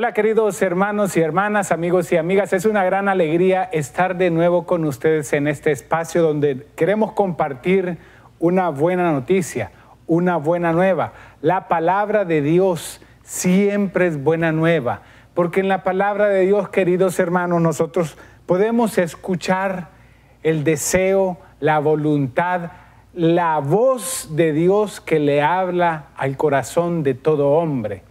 Hola queridos hermanos y hermanas, amigos y amigas, es una gran alegría estar de nuevo con ustedes en este espacio donde queremos compartir una buena noticia, una buena nueva. La palabra de Dios siempre es buena nueva, porque en la palabra de Dios, queridos hermanos, nosotros podemos escuchar el deseo, la voluntad, la voz de Dios que le habla al corazón de todo hombre.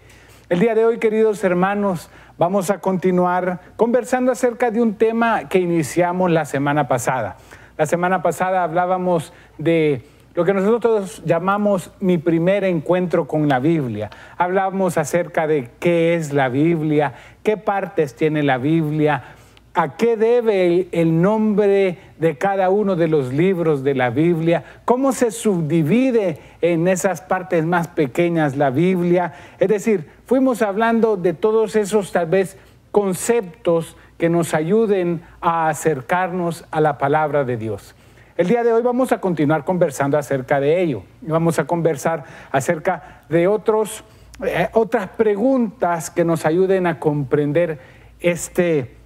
El día de hoy, queridos hermanos, vamos a continuar conversando acerca de un tema que iniciamos la semana pasada. La semana pasada hablábamos de lo que nosotros llamamos mi primer encuentro con la Biblia. Hablábamos acerca de qué es la Biblia, qué partes tiene la Biblia, a qué debe el, nombre de cada uno de los libros de la Biblia, cómo se subdivide en esas partes más pequeñas la Biblia. Es decir, fuimos hablando de todos esos tal vez conceptos que nos ayuden a acercarnos a la palabra de Dios. El día de hoy vamos a continuar conversando acerca de ello. Vamos a conversar acerca de otros, eh, otras preguntas que nos ayuden a comprender este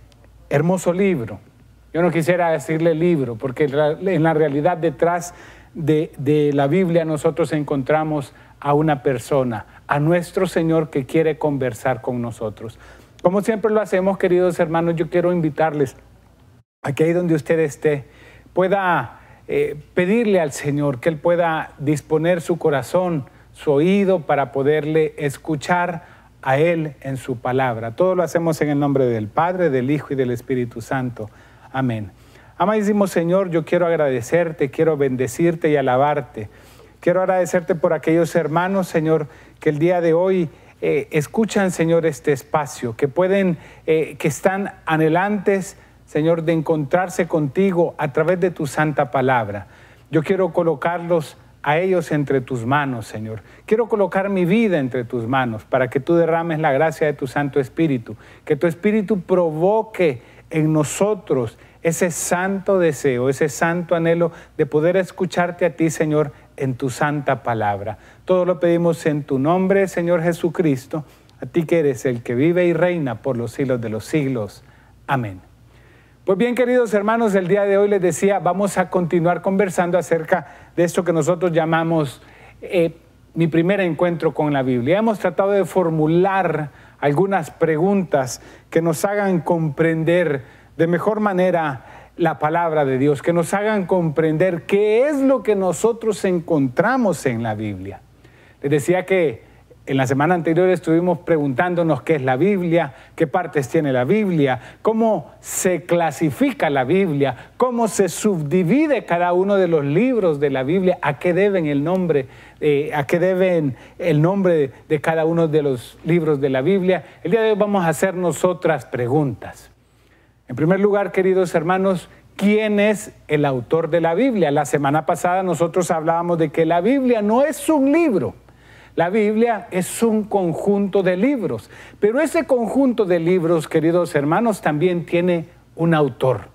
Hermoso libro. Yo no quisiera decirle libro, porque en la realidad detrás de, la Biblia nosotros encontramos a una persona, a nuestro Señor que quiere conversar con nosotros. Como siempre lo hacemos, queridos hermanos, yo quiero invitarles a que ahí donde usted esté pueda eh, pedirle al Señor que Él pueda disponer su corazón, su oído para poderle escuchar a Él en su palabra. Todo lo hacemos en el nombre del Padre, del Hijo y del Espíritu Santo. Amén. Amadísimo Señor, yo quiero agradecerte, quiero bendecirte y alabarte. Quiero agradecerte por aquellos hermanos, Señor, que el día de hoy eh, escuchan, Señor, este espacio, que pueden, eh, que están anhelantes, Señor, de encontrarse contigo a través de tu santa palabra. Yo quiero colocarlos a ellos entre tus manos, Señor. Quiero colocar mi vida entre tus manos para que tú derrames la gracia de tu Santo Espíritu, que tu Espíritu provoque en nosotros ese santo deseo, ese santo anhelo de poder escucharte a ti, Señor, en tu santa palabra. Todo lo pedimos en tu nombre, Señor Jesucristo, a ti que eres el que vive y reina por los siglos de los siglos. Amén. Pues bien, queridos hermanos, el día de hoy les decía, vamos a continuar conversando acerca de esto que nosotros llamamos eh, mi primer encuentro con la Biblia. Hemos tratado de formular algunas preguntas que nos hagan comprender de mejor manera la palabra de Dios, que nos hagan comprender qué es lo que nosotros encontramos en la Biblia. Les decía que en la semana anterior estuvimos preguntándonos qué es la Biblia, qué partes tiene la Biblia, cómo se clasifica la Biblia, cómo se subdivide cada uno de los libros de la Biblia, a qué deben el nombre, eh, a qué deben el nombre de cada uno de los libros de la Biblia. El día de hoy vamos a hacernos otras preguntas. En primer lugar, queridos hermanos, quién es el autor de la Biblia. La semana pasada nosotros hablábamos de que la Biblia no es un libro, la Biblia es un conjunto de libros, pero ese conjunto de libros, queridos hermanos, también tiene un autor.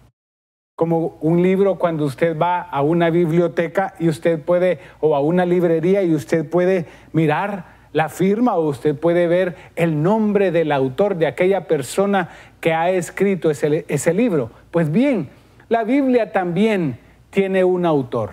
Como un libro cuando usted va a una biblioteca y usted puede, o a una librería y usted puede mirar la firma o usted puede ver el nombre del autor, de aquella persona que ha escrito ese, ese libro. Pues bien, la Biblia también tiene un autor.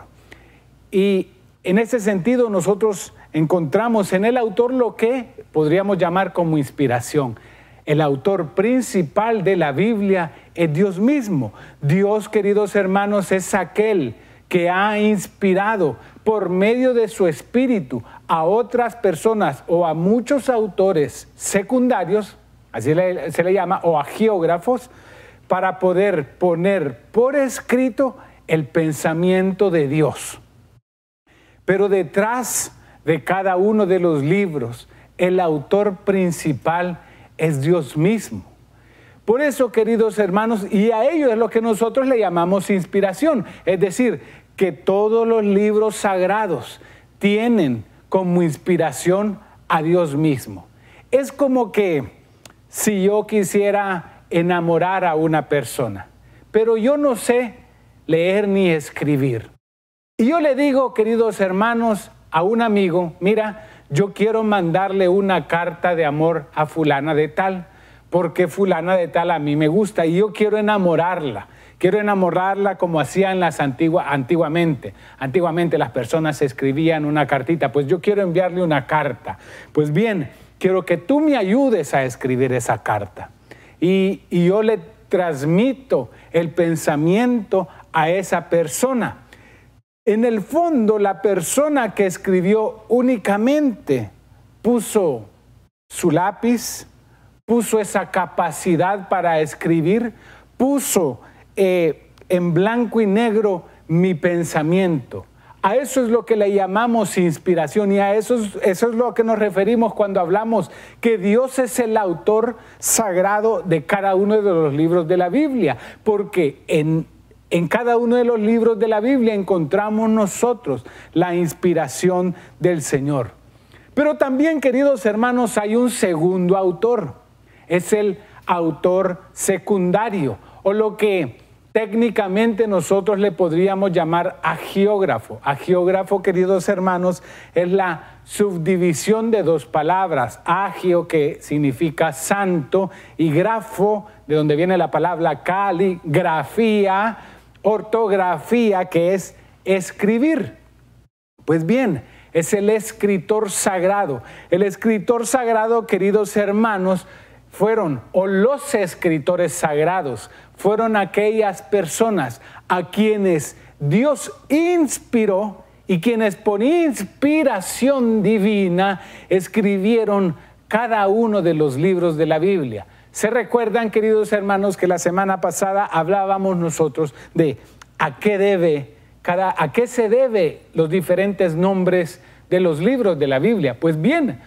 Y en ese sentido, nosotros encontramos en el autor lo que podríamos llamar como inspiración. El autor principal de la Biblia es Dios mismo. Dios, queridos hermanos, es aquel que ha inspirado por medio de su espíritu a otras personas o a muchos autores secundarios, así se le llama, o a geógrafos, para poder poner por escrito el pensamiento de Dios. Pero detrás de cada uno de los libros, el autor principal es Dios mismo. Por eso, queridos hermanos, y a ello es lo que nosotros le llamamos inspiración, es decir, que todos los libros sagrados tienen como inspiración a Dios mismo. Es como que si yo quisiera enamorar a una persona, pero yo no sé leer ni escribir. Y yo le digo, queridos hermanos, a un amigo, mira, yo quiero mandarle una carta de amor a fulana de tal, porque fulana de tal a mí me gusta y yo quiero enamorarla. Quiero enamorarla como hacían las antiguas, antiguamente. Antiguamente las personas escribían una cartita, pues yo quiero enviarle una carta. Pues bien, quiero que tú me ayudes a escribir esa carta. y yo le transmito el pensamiento a esa persona en el fondo, la persona que escribió únicamente puso su lápiz, puso esa capacidad para escribir, puso eh, en blanco y negro mi pensamiento. A eso es lo que le llamamos inspiración y a eso es, eso es lo que nos referimos cuando hablamos que Dios es el autor sagrado de cada uno de los libros de la Biblia, porque en en cada uno de los libros de la Biblia encontramos nosotros la inspiración del Señor. Pero también, queridos hermanos, hay un segundo autor. Es el autor secundario o lo que técnicamente nosotros le podríamos llamar agiógrafo. Agiógrafo, queridos hermanos, es la subdivisión de dos palabras, agio que significa santo y grafo, de donde viene la palabra caligrafía, ortografía que es escribir. Pues bien, es el escritor sagrado. El escritor sagrado, queridos hermanos, fueron, o los escritores sagrados, fueron aquellas personas a quienes Dios inspiró y quienes por inspiración divina escribieron cada uno de los libros de la Biblia. Se recuerdan, queridos hermanos, que la semana pasada hablábamos nosotros de a qué debe cada se debe los diferentes nombres de los libros de la Biblia. Pues bien,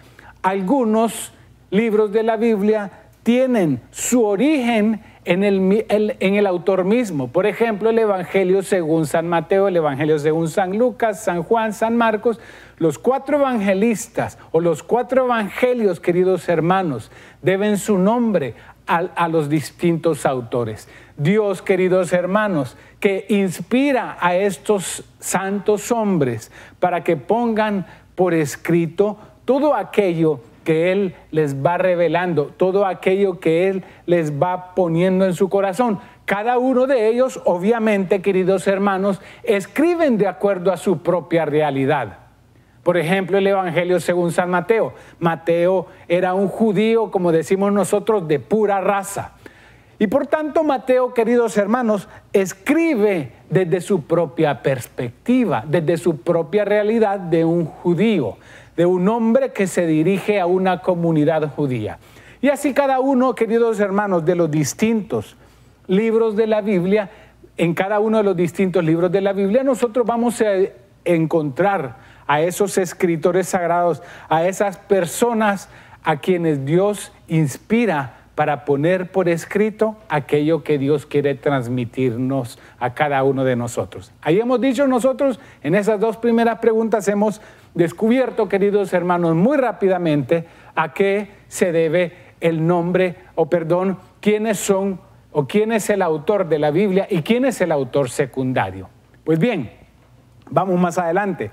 algunos libros de la Biblia tienen su origen en el, en el autor mismo. Por ejemplo, el Evangelio según San Mateo, el Evangelio según San Lucas, San Juan, San Marcos, los cuatro evangelistas o los cuatro evangelios, queridos hermanos, deben su nombre a, a, los distintos autores. Dios, queridos hermanos, que inspira a estos santos hombres para que pongan por escrito todo aquello que Él les va revelando, todo aquello que Él les va poniendo en su corazón. Cada uno de ellos, obviamente, queridos hermanos, escriben de acuerdo a su propia realidad. Por ejemplo, el Evangelio según San Mateo. Mateo era un judío, como decimos nosotros, de pura raza. Y por tanto, Mateo, queridos hermanos, escribe desde su propia perspectiva, desde su propia realidad de un judío de un hombre que se dirige a una comunidad judía. Y así cada uno, queridos hermanos, de los distintos libros de la Biblia, en cada uno de los distintos libros de la Biblia, nosotros vamos a encontrar a esos escritores sagrados, a esas personas a quienes Dios inspira para poner por escrito aquello que Dios quiere transmitirnos a cada uno de nosotros. Ahí hemos dicho nosotros, en esas dos primeras preguntas hemos descubierto, queridos hermanos, muy rápidamente a qué se debe el nombre, o perdón, quiénes son o quién es el autor de la Biblia y quién es el autor secundario. Pues bien, vamos más adelante.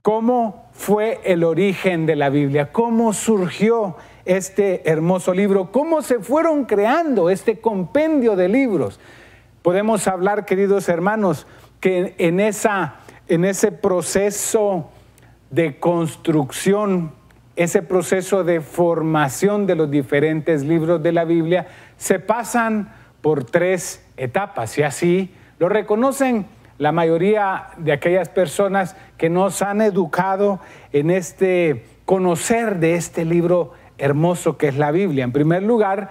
¿Cómo fue el origen de la Biblia? ¿Cómo surgió este hermoso libro? ¿Cómo se fueron creando este compendio de libros? Podemos hablar, queridos hermanos, que en, esa, en ese proceso de construcción, ese proceso de formación de los diferentes libros de la Biblia, se pasan por tres etapas y así lo reconocen la mayoría de aquellas personas que nos han educado en este conocer de este libro hermoso que es la Biblia. En primer lugar,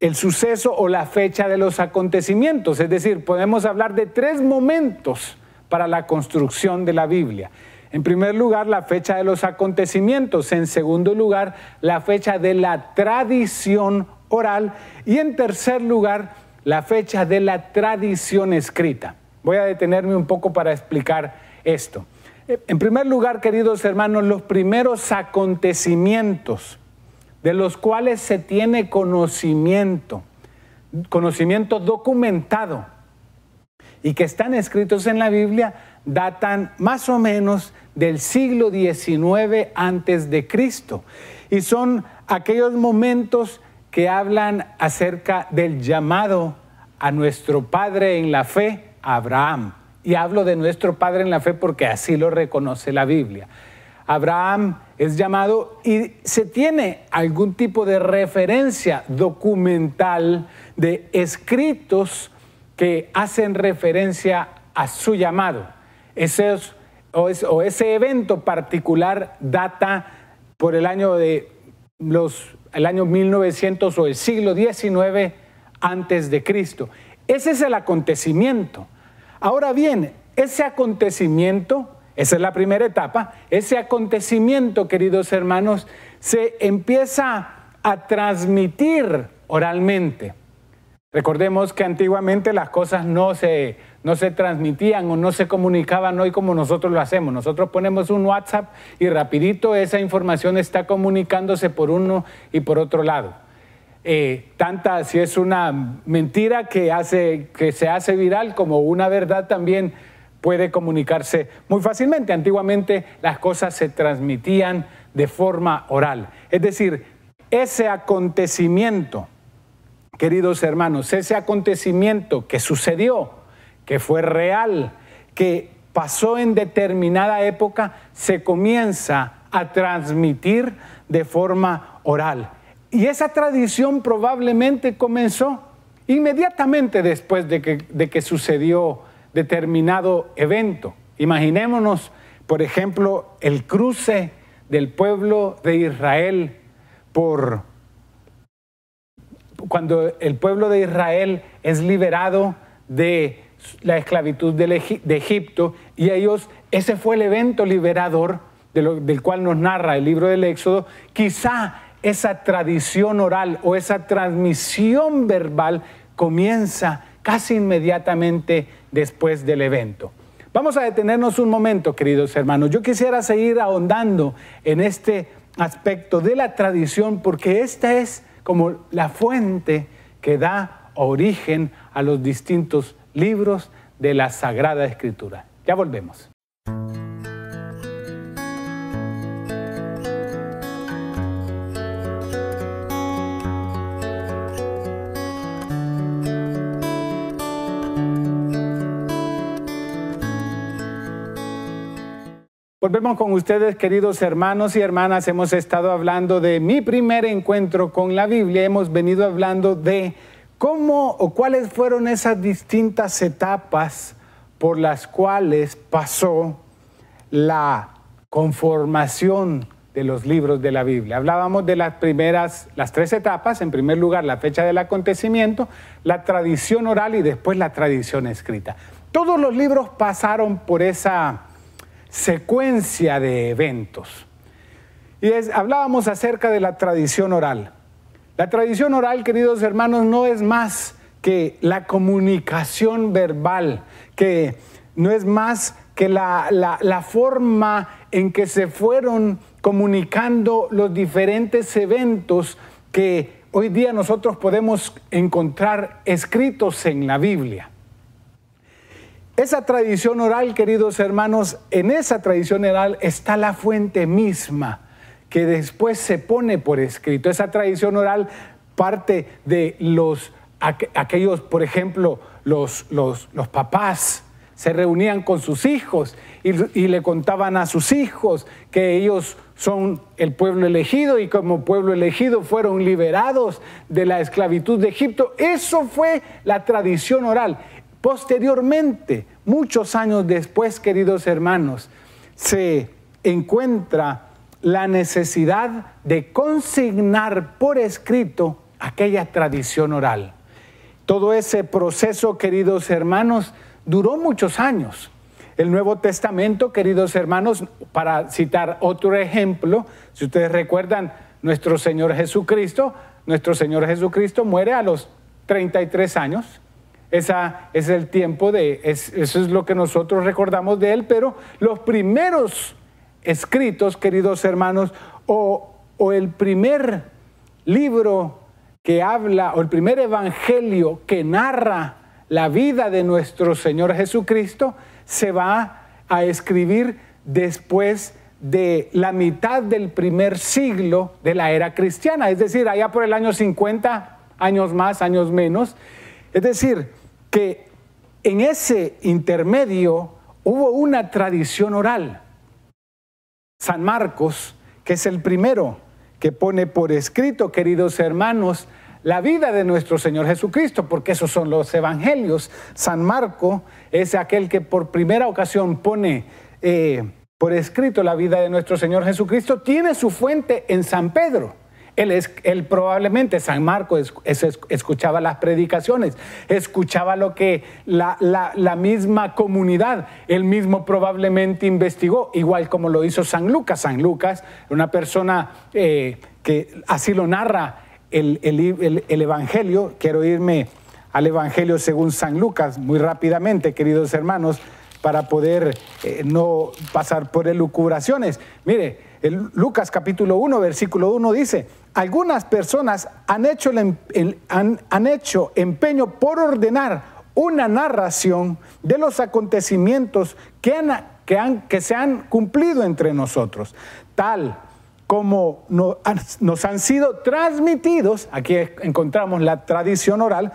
el suceso o la fecha de los acontecimientos, es decir, podemos hablar de tres momentos para la construcción de la Biblia. En primer lugar, la fecha de los acontecimientos. En segundo lugar, la fecha de la tradición oral. Y en tercer lugar, la fecha de la tradición escrita. Voy a detenerme un poco para explicar esto. Eh, en primer lugar, queridos hermanos, los primeros acontecimientos de los cuales se tiene conocimiento, conocimiento documentado, y que están escritos en la Biblia datan más o menos del siglo XIX antes de Cristo. Y son aquellos momentos que hablan acerca del llamado a nuestro Padre en la fe, Abraham. Y hablo de nuestro Padre en la fe porque así lo reconoce la Biblia. Abraham es llamado y se tiene algún tipo de referencia documental de escritos que hacen referencia a su llamado. Ese, o, ese evento particular data por el año de los el año 1900 o el siglo XIX antes de Cristo. Ese es el acontecimiento. Ahora bien, ese acontecimiento, esa es la primera etapa, ese acontecimiento, queridos hermanos, se empieza a transmitir oralmente. Recordemos que antiguamente las cosas no se, transmitían o no se comunicaban hoy como nosotros lo hacemos. Nosotros ponemos un WhatsApp y rapidito esa información está comunicándose por uno y por otro lado. Eh, tanta si es una mentira que, hace, que se hace viral como una verdad también puede comunicarse muy fácilmente. Antiguamente las cosas se transmitían de forma oral. Es decir, ese acontecimiento Queridos hermanos, ese acontecimiento que sucedió, que fue real, que pasó en determinada época, se comienza a transmitir de forma oral. Y esa tradición probablemente comenzó inmediatamente después de que, sucedió determinado evento. Imaginémonos, por ejemplo, el cruce del pueblo de Israel por cuando el pueblo de Israel es liberado de la esclavitud de, Egipto y ellos, ese fue el evento liberador del cual nos narra el libro del Éxodo, quizá esa tradición oral o esa transmisión verbal comienza casi inmediatamente después del evento. Vamos a detenernos un momento, queridos hermanos. Yo quisiera seguir ahondando en este aspecto de la tradición porque esta es como la fuente que da origen a los distintos libros de la Sagrada Escritura. Ya volvemos. Volvemos con ustedes, queridos hermanos y hermanas. Hemos estado hablando de mi primer encuentro con la Biblia. Hemos venido hablando de cómo o cuáles fueron esas distintas etapas por las cuales pasó la conformación de los libros de la Biblia. Hablábamos de las primeras, las tres etapas. En primer lugar, la fecha del acontecimiento, la tradición oral y después la tradición escrita. Todos los libros pasaron por esa secuencia de eventos. Y hablábamos acerca de la tradición oral. La tradición oral, queridos hermanos, no es más que la comunicación verbal, que no es más que la forma en que se fueron comunicando los diferentes eventos que hoy día nosotros podemos encontrar escritos en la Biblia. Esa tradición oral, queridos hermanos, en esa tradición oral está la fuente misma que después se pone por escrito. Esa tradición oral parte de los aquellos, por ejemplo, los, los, los, papás se reunían con sus hijos y le contaban a sus hijos que ellos son el pueblo elegido y como pueblo elegido fueron liberados de la esclavitud de Egipto. Eso fue la tradición oral. Posteriormente, muchos años después, queridos hermanos, se encuentra la necesidad de consignar por escrito aquella tradición oral. Todo ese proceso, queridos hermanos, duró muchos años. El Nuevo Testamento, queridos hermanos, para citar otro ejemplo, si ustedes recuerdan, nuestro Señor Jesucristo, nuestro Señor Jesucristo muere a los 33 años esa, es el tiempo de, eso es lo que nosotros recordamos de él, pero los primeros escritos, queridos hermanos, o, o el primer libro que habla, o el primer evangelio que narra la vida de nuestro Señor Jesucristo, se va a escribir después de la mitad del primer siglo de la era cristiana, es decir, allá por el año 50, años más, años menos. Es decir, que en ese intermedio hubo una tradición oral. San Marcos, que es el primero que pone por escrito, queridos hermanos, la vida de nuestro Señor Jesucristo, porque esos son los evangelios. San Marcos es aquel que por primera ocasión pone eh, por escrito la vida de nuestro Señor Jesucristo, tiene su fuente en San Pedro. Él, es, probablemente, San Marcos, escuchaba las predicaciones, escuchaba lo que la, misma comunidad, él mismo probablemente investigó, igual como lo hizo San Lucas. San Lucas, una persona eh, que así lo narra el, Evangelio, quiero irme al Evangelio según San Lucas, muy rápidamente, queridos hermanos, para poder eh, no pasar por elucubraciones. Mire, Lucas capítulo 1, versículo 1 dice, algunas personas han hecho, em-, han, hecho empeño por ordenar una narración de los acontecimientos que, que, han, que se han cumplido entre nosotros, tal como nos han sido transmitidos, aquí encontramos la tradición oral,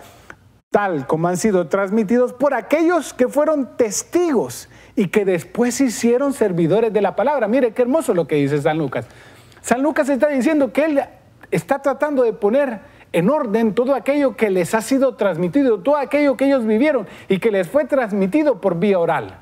tal como han sido transmitidos por aquellos que fueron testigos y que después se hicieron servidores de la palabra. Mire qué hermoso lo que dice San Lucas. San Lucas está diciendo que él está tratando de poner en orden todo aquello que les ha sido transmitido, todo aquello que ellos vivieron y que les fue transmitido por vía oral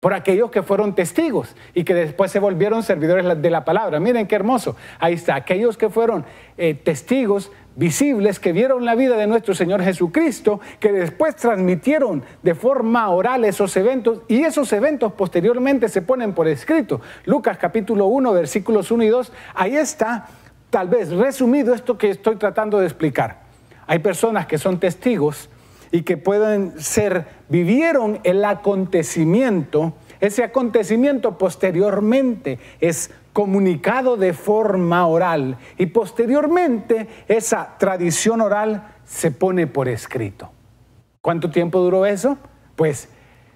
por aquellos que fueron testigos y que después se volvieron servidores de la palabra. Miren qué hermoso. Ahí está, aquellos que fueron eh, testigos visibles que vieron la vida de nuestro Señor Jesucristo, que después transmitieron de forma oral esos eventos y esos eventos posteriormente se ponen por escrito. Lucas capítulo 1, versículos 1 y 2, ahí está tal vez resumido esto que estoy tratando de explicar. Hay personas que son testigos y que pueden ser, vivieron el acontecimiento, ese acontecimiento posteriormente es comunicado de forma oral y posteriormente esa tradición oral se pone por escrito. ¿Cuánto tiempo duró eso? Pues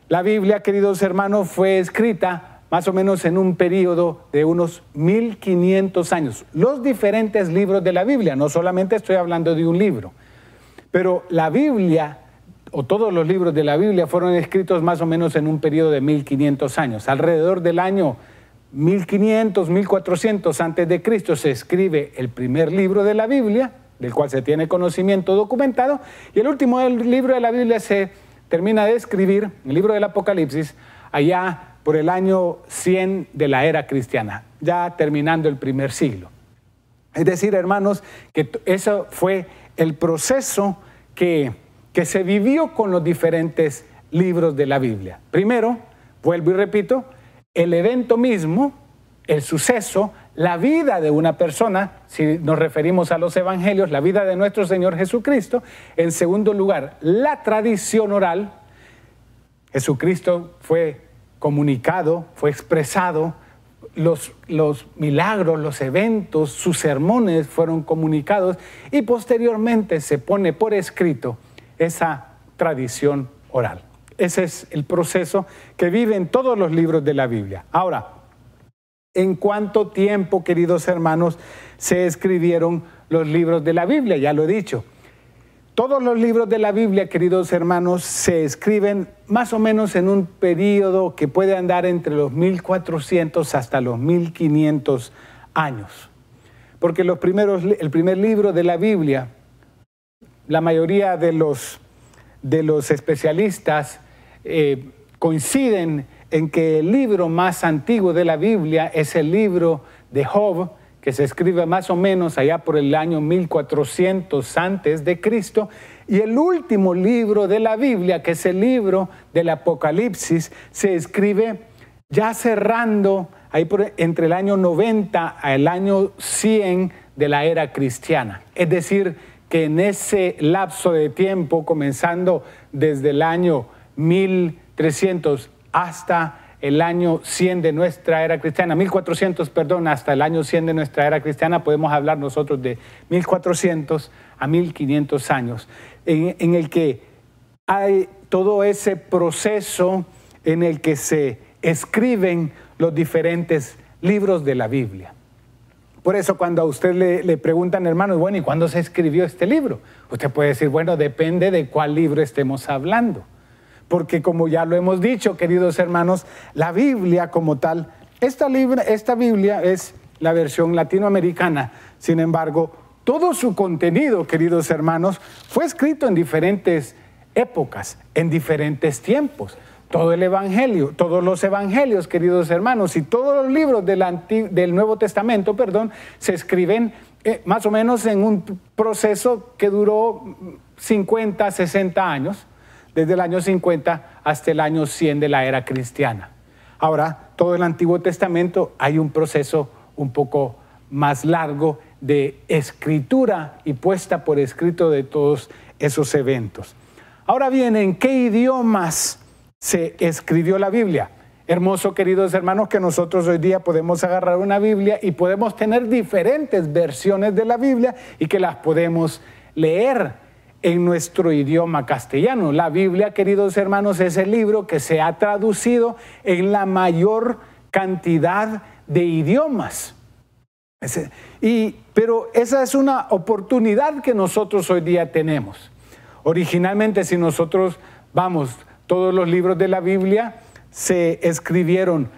la Biblia, queridos hermanos, fue escrita más o menos en un periodo de unos 1500 años. Los diferentes libros de la Biblia, no solamente estoy hablando de un libro, pero la Biblia o todos los libros de la Biblia fueron escritos más o menos en un periodo de 1500 años, alrededor del año 1500, 1400 antes de Cristo se escribe el primer libro de la Biblia, del cual se tiene conocimiento documentado, y el último libro de la Biblia se termina de escribir, el libro del Apocalipsis, allá por el año 100 de la era cristiana, ya terminando el primer siglo. Es decir, hermanos, que eso fue el proceso que, que se vivió con los diferentes libros de la Biblia. Primero, vuelvo y repito, el evento mismo, el suceso, la vida de una persona, si nos referimos a los evangelios, la vida de nuestro Señor Jesucristo. En segundo lugar, la tradición oral. Jesucristo fue comunicado, fue expresado, los, los, milagros, los eventos, sus sermones fueron comunicados y posteriormente se pone por escrito esa tradición oral ese es el proceso que vive todos los libros de la Biblia. Ahora, ¿en cuánto tiempo, queridos hermanos, se escribieron los libros de la Biblia? Ya lo he dicho. Todos los libros de la Biblia, queridos hermanos, se escriben más o menos en un periodo que puede andar entre los 1400 hasta los 1500 años. Porque los primeros, el primer libro de la Biblia, la mayoría de los, de los especialistas eh, coinciden en que el libro más antiguo de la Biblia es el libro de Job, que se escribe más o menos allá por el año 1400 antes de Cristo, y el último libro de la Biblia, que es el libro del Apocalipsis, se escribe ya cerrando ahí entre el año 90 al año 100 de la era cristiana. Es decir, que en ese lapso de tiempo, comenzando desde el año 1300 hasta el año 100 de nuestra era cristiana, 1400, perdón, hasta el año 100 de nuestra era cristiana, podemos hablar nosotros de 1400 a 1500 años, en, el que hay todo ese proceso en el que se escriben los diferentes libros de la Biblia. Por eso cuando a usted le, le, preguntan, hermanos, bueno, ¿y cuándo se escribió este libro? Usted puede decir, bueno, depende de cuál libro estemos hablando porque como ya lo hemos dicho, queridos hermanos, la Biblia como tal, esta, Biblia es la versión latinoamericana, sin embargo, todo su contenido, queridos hermanos, fue escrito en diferentes épocas, en diferentes tiempos. Todo el Evangelio, todos los Evangelios, queridos hermanos, y todos los libros del, del Nuevo Testamento, perdón, se escriben eh, más o menos en un proceso que duró 50, 60 años desde el año 50 hasta el año 100 de la era cristiana. Ahora, todo el Antiguo Testamento hay un proceso un poco más largo de escritura y puesta por escrito de todos esos eventos. Ahora bien, ¿en qué idiomas se escribió la Biblia? Hermoso, queridos hermanos, que nosotros hoy día podemos agarrar una Biblia y podemos tener diferentes versiones de la Biblia y que las podemos leer en nuestro idioma castellano. La Biblia, queridos hermanos, es el libro que se ha traducido en la mayor cantidad de idiomas. Y, pero esa es una oportunidad que nosotros hoy día tenemos. Originalmente, si nosotros vamos, todos los libros de la Biblia se escribieron.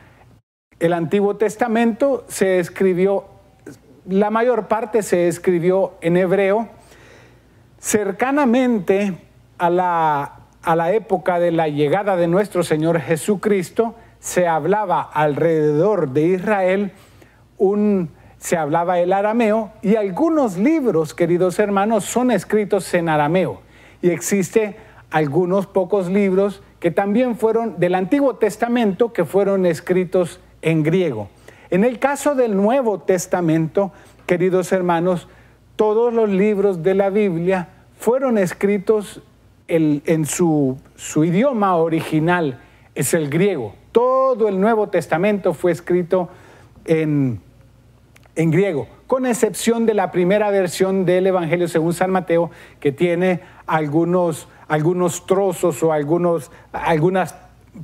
El Antiguo Testamento se escribió, la mayor parte se escribió en hebreo, Cercanamente a la, época de la llegada de nuestro Señor Jesucristo, se hablaba alrededor de Israel un se hablaba el arameo y algunos libros, queridos hermanos, son escritos en arameo. Y existe algunos pocos libros que también fueron del Antiguo Testamento que fueron escritos en griego. En el caso del Nuevo Testamento, queridos hermanos, todos los libros de la Biblia fueron escritos en, su, idioma original, es el griego. Todo el Nuevo Testamento fue escrito en, griego, con excepción de la primera versión del Evangelio según San Mateo, que tiene algunos, algunos trozos o algunos, algunas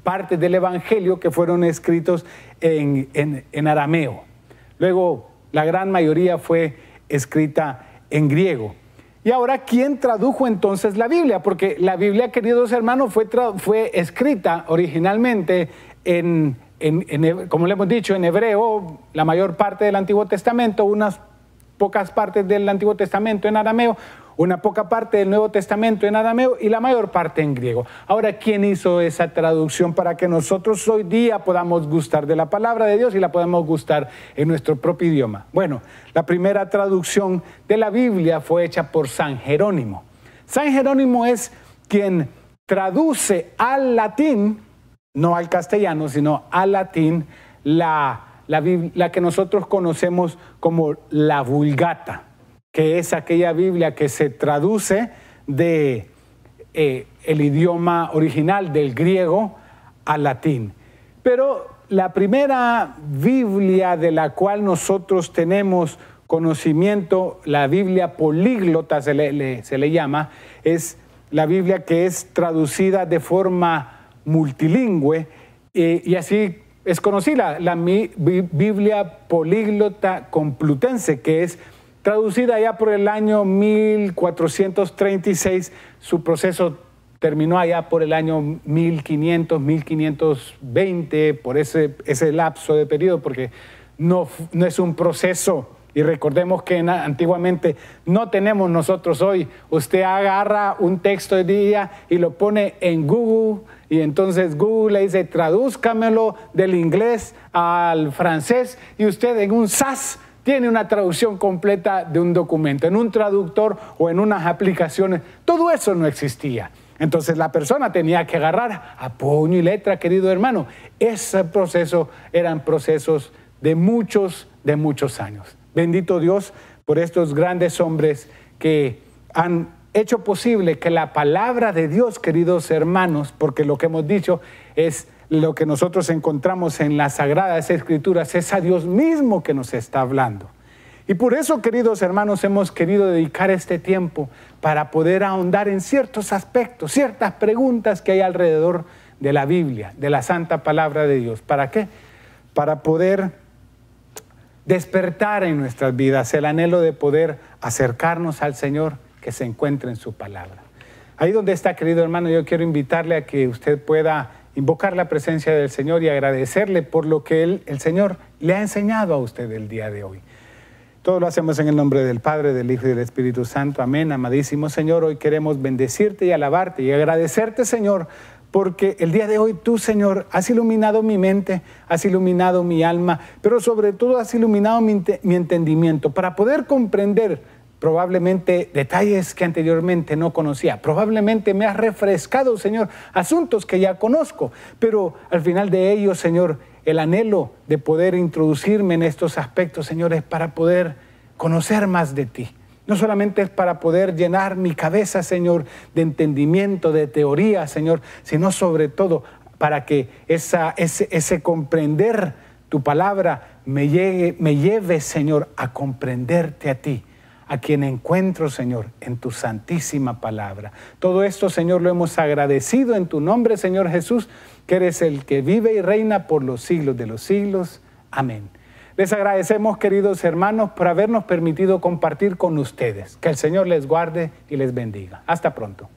partes del Evangelio que fueron escritos en, arameo. Luego, la gran mayoría fue escrita en griego. Y ahora, ¿quién tradujo entonces la Biblia? Porque la Biblia, queridos hermanos, fue, fue escrita originalmente en, en, en, como le hemos dicho, en hebreo, la mayor parte del Antiguo Testamento, unas pocas partes del Antiguo Testamento en arameo, una poca parte del Nuevo Testamento en arameo y la mayor parte en griego. Ahora, ¿quién hizo esa traducción para que nosotros hoy día podamos gustar de la palabra de Dios y la podamos gustar en nuestro propio idioma? Bueno, la primera traducción de la Biblia fue hecha por San Jerónimo. San Jerónimo es quien traduce al latín, no al castellano, sino al latín, la, la que nosotros conocemos como la vulgata que es aquella Biblia que se traduce de eh, el idioma original del griego al latín. Pero la primera Biblia de la cual nosotros tenemos conocimiento, la Biblia políglota se le, se le llama, es la Biblia que es traducida de forma multilingüe eh, y así es conocida, la, la Biblia políglota complutense, que es Traducida ya por el año 1436, su proceso terminó allá por el año 1500, 1520, por ese, ese lapso de periodo, porque no, no es un proceso. Y recordemos que antiguamente no tenemos nosotros hoy. Usted agarra un texto de día y lo pone en Google y entonces Google le dice, tradúzcamelo del inglés al francés y usted en un SAS tiene una traducción completa de un documento, en un traductor o en unas aplicaciones. Todo eso no existía. Entonces la persona tenía que agarrar a puño y letra, querido hermano. Ese proceso eran procesos de muchos, de muchos años. Bendito Dios por estos grandes hombres que han hecho posible que la palabra de Dios, queridos hermanos, porque lo que hemos dicho es lo que nosotros encontramos en las Sagradas Escrituras es a Dios mismo que nos está hablando. Y por eso, queridos hermanos, hemos querido dedicar este tiempo para poder ahondar en ciertos aspectos, ciertas preguntas que hay alrededor de la Biblia, de la santa palabra de Dios. ¿Para qué? Para poder despertar en nuestras vidas el anhelo de poder acercarnos al Señor que se encuentra en su palabra. Ahí donde está, querido hermano, yo quiero invitarle a que usted pueda invocar la presencia del Señor y agradecerle por lo que él, el Señor le ha enseñado a usted el día de hoy. Todo lo hacemos en el nombre del Padre, del Hijo y del Espíritu Santo. Amén, amadísimo Señor. Hoy queremos bendecirte y alabarte y agradecerte, Señor, porque el día de hoy tú, Señor, has iluminado mi mente, has iluminado mi alma, pero sobre todo has iluminado mi, mi entendimiento para poder comprender probablemente detalles que anteriormente no conocía. Probablemente me ha refrescado, Señor, asuntos que ya conozco, pero al final de ello Señor, el anhelo de poder introducirme en estos aspectos, Señor, es para poder conocer más de ti. No solamente es para poder llenar mi cabeza, Señor, de entendimiento, de teoría, Señor, sino sobre todo para que esa, ese, ese comprender tu palabra me, llegue, me lleve, Señor, a comprenderte a ti a quien encuentro, Señor, en tu santísima palabra. Todo esto, Señor, lo hemos agradecido en tu nombre, Señor Jesús, que eres el que vive y reina por los siglos de los siglos. Amén. Les agradecemos, queridos hermanos, por habernos permitido compartir con ustedes. Que el Señor les guarde y les bendiga. Hasta pronto.